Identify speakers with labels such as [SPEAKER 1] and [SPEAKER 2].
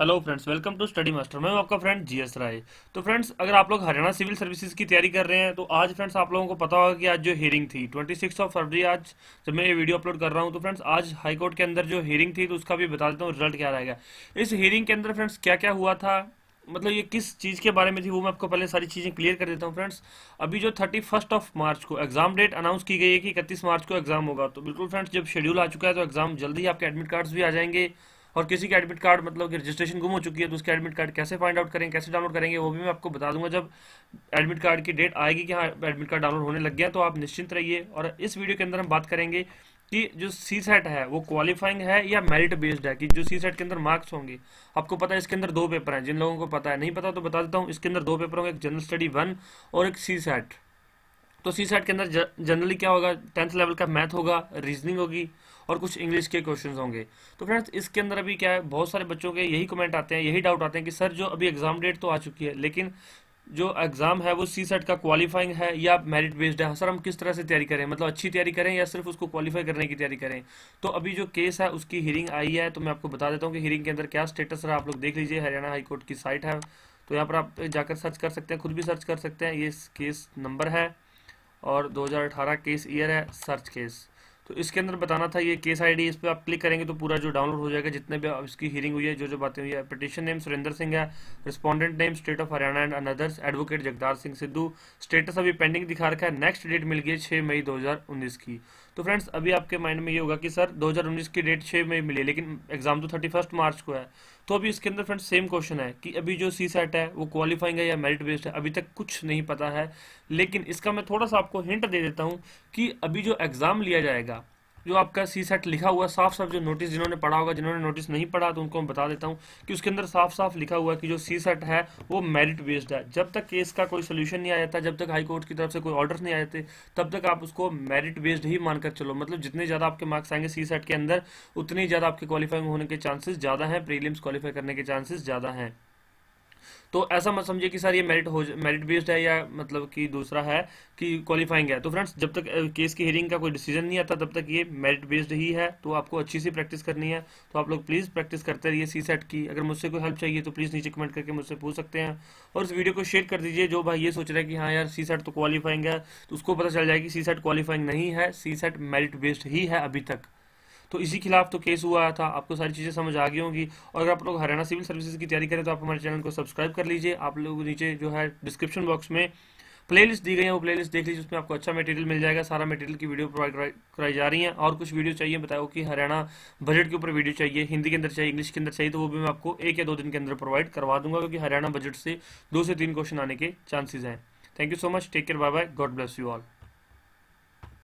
[SPEAKER 1] hello friends welcome to study master मैं आपका friend GS राय तो फ्रेंड्स अगर आप लोग हरियाणा सिविल सर्विसेज की तैयारी कर रहे हैं तो आज फ्रेंड्स आप लोगों को पता होगा कि आज जो हियरिंग थी 26 ऑफ फरवरी आज जब मैं ये वीडियो अपलोड कर रहा हूं तो फ्रेंड्स आज हाईकोर्ट के अंदर जो हेयरिंग थी तो उसका भी बता देता हूँ रिजल्ट क्या रहेगा इस हियरिंग के अंदर फ्रेंड्स क्या क्या हुआ था मतलब ये किस चीज़ के बारे में थी वो मैं आपको पहले सारी चीज़ें क्लियर कर देता हूँ फ्रेंड्स अभी जो थर्टी फर्स्ट ऑफ मार्च को एग्जाम डेट अनाउंस की गई है कि इकतीस मार्च को एग्जाम होगा तो बिल्कुल फ्रेंड्स जब शेड्यूल आ चुका है तो एग्जाम जल्दी आपके एडमिट कार्ड्स भी आ जाएंगे और किसी के एडमिट कार्ड मतलब कि रजिस्ट्रेशन गुम हो चुकी है तो उसके एडमिट कार्ड कैसे फाइंड आउट करेंगे कैसे डाउनलोड करेंगे वो भी मैं आपको बता दूंगा जब एडमिट कार्ड की डेट आएगी कि हाँ एडमिट कार्ड डाउनलोड होने लग गया तो आप निश्चिंत रहिए और इस वीडियो के अंदर हम बात करेंगे कि जो सी सेट है वो क्वालिफाइंग है या मेरिट बेस्ड है कि जो सी सेट के अंदर मार्क्स होंगे आपको पता है इसके अंदर दो पेपर हैं जिन लोगों को पता है नहीं पता तो बता देता हूँ इसके अंदर दो पेपर होंगे एक जनरल स्टडी वन और एक सी सेट तो सी सेट के अंदर जनरली क्या होगा टेंथ लेवल का मैथ होगा रीजनिंग होगी और कुछ इंग्लिश के क्वेश्चंस होंगे तो फ्रेंड्स इसके अंदर अभी क्या है बहुत सारे बच्चों के यही कमेंट आते हैं यही डाउट आते हैं कि सर जो अभी एग्जाम डेट तो आ चुकी है लेकिन जो एग्ज़ाम है वो सी सेट का क्वालिफाइंग है या मेरिट बेस्ड है सर हाँ, हम किस तरह से तैयारी करें मतलब अच्छी तैयारी करें या सिर्फ उसको क्वालिफाई करने की तैयारी करें तो अभी जो केस है उसकी हियरिंग आई है तो मैं आपको बता देता हूँ कि हियरिंग के अंदर क्या स्टेटस रहा आप लोग देख लीजिए हरियाणा हाईकोर्ट की साइट है तो यहाँ पर आप जाकर सर्च कर सकते हैं खुद भी सर्च कर सकते हैं ये केस नंबर है और 2018 केस ईयर है सर्च केस तो इसके अंदर बताना था ये केस आईडी इस पर आप क्लिक करेंगे तो पूरा जो डाउनलोड हो जाएगा जितने भी इसकी हियरिंग हुई है जो जो बातें हुई है पटिशन नेम सुरेंद्र सिंह है respondent name state of Haryana and others advocate Jagdar Singh Sidhu status अभी पेंडिंग दिखा रखा है नेक्स्ट डेट मिल गई छः मई 2019 की तो फ्रेंड्स अभी आपके माइंड में ये होगा कि सर 2019 की डेट छः मई मिली लेकिन एग्जाम तो थर्टी फर्स्ट मार्च को है तो अभी इसके अंदर फ्रेंड्स सेम क्वेश्चन है कि अभी जो सी सेट है वो क्वालिफाइंग है या मेरिट बेस्ड है अभी तक कुछ नहीं पता है लेकिन इसका मैं थोड़ा सा आपको हिंट दे देता हूँ कि अभी जो एग्ज़ाम लिया जाएगा जो आपका सी सेट लिखा हुआ साफ साफ जो नोटिस जिन्होंने पढ़ा होगा जिन्होंने नोटिस नहीं पढ़ा तो उनको मैं बता देता हूँ कि उसके अंदर साफ साफ लिखा हुआ कि जो सी सेट है वो मेरिट बेस्ड है जब तक केस का कोई सोल्यूशन नहीं आया था जब तक हाई कोर्ट की तरफ से कोई ऑर्डर नहीं आए थे तब तक आप उसको मेरिट बेस्ड ही मानकर चलो मतलब जितने ज़्यादा आपके मार्क्स आएंगे सी सेट के अंदर उतने ज़्यादा आपके क्वालिफाइंग होने के चांसेस ज़्यादा हैं प्रीलिम्स क्वालिफाई करने के चांसेस ज़्यादा हैं तो ऐसा मत समझिए कि सर ये मेरिट हो मेरिट बेस्ड है या मतलब कि दूसरा है कि क्वालिफाइंग है तो फ्रेंड्स जब तक केस की हियरिंग का कोई डिसीजन नहीं आता तब तक ये मेरिट बेस्ड ही है तो आपको अच्छी सी प्रैक्टिस करनी है तो आप लोग प्लीज़ प्रैक्टिस करते रहिए सी सेट की अगर मुझसे कोई हेल्प चाहिए तो प्लीज़ नीचे कमेंट करके मुझसे पूछ सकते हैं और इस वीडियो को शेयर कर दीजिए जो भाई ये सोच रहे हैं कि हाँ यार सी सेट तो क्वालिफाइंग है तो उसको पता चल जाए कि सी सेट क्वालिफाइंग नहीं है सी सेट मेरिट बेस्ड ही है अभी तक तो इसी खिलाफ तो केस हुआ था आपको सारी चीज़ें समझ आ गई होंगी और अगर आप लोग हरियाणा सिविल सर्विसेज की तैयारी करें तो आप हमारे चैनल को सब्सक्राइब कर लीजिए आप लोग नीचे जो है डिस्क्रिप्शन बॉक्स में प्लेलिस्ट दी गई है वो प्लेलिस्ट देख लीजिए उसमें आपको अच्छा मटेरियल मिल जाएगा सारा मटेरियल की वीडियो प्रोवाइड कराई जा रही है और कुछ वीडियो चाहिए बताओ कि हरियाणा बजट के ऊपर वीडियो चाहिए हिंदी के अंदर चाहिए इंग्लिश के अंदर चाहिए तो वो भी मैं आपको एक या दो दिन के अंदर प्रोवाइड करवा दूंगा क्योंकि हरियाणा बजट से दो से तीन क्वेश्चन आने के चांसेज हैं thank you so much take care bye bye God bless you all